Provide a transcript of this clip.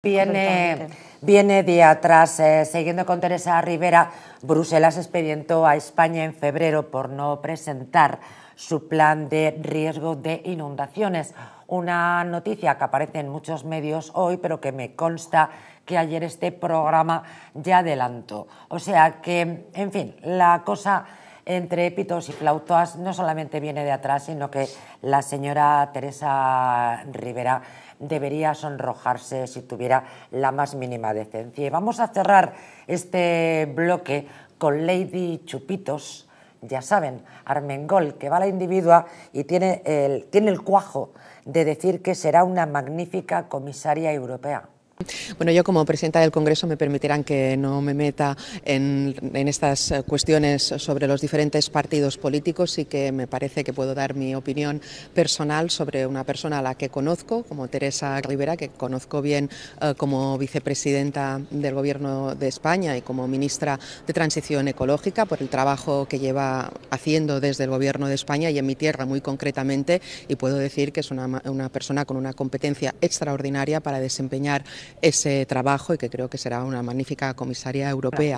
Viene, viene de atrás. Eh, siguiendo con Teresa Rivera, Bruselas expedientó a España en febrero por no presentar su plan de riesgo de inundaciones. Una noticia que aparece en muchos medios hoy, pero que me consta que ayer este programa ya adelantó. O sea que, en fin, la cosa entre pitos y flautas no solamente viene de atrás, sino que la señora Teresa Rivera debería sonrojarse si tuviera la más mínima decencia. Y vamos a cerrar este bloque con Lady Chupitos, ya saben, Armengol, que va a la individua y tiene el, tiene el cuajo de decir que será una magnífica comisaria europea. Bueno, yo como presidenta del Congreso me permitirán que no me meta en, estas eh, cuestiones sobre los diferentes partidos políticos y que me parece que puedo dar mi opinión personal sobre una persona a la que conozco, como Teresa Rivera, que conozco bien eh, como vicepresidenta del Gobierno de España y como ministra de Transición Ecológica por el trabajo que lleva haciendo desde el Gobierno de España y en mi tierra muy concretamente y puedo decir que es una, una persona con una competencia extraordinaria para desempeñar ese trabajo y que creo que será una magnífica comisaria europea.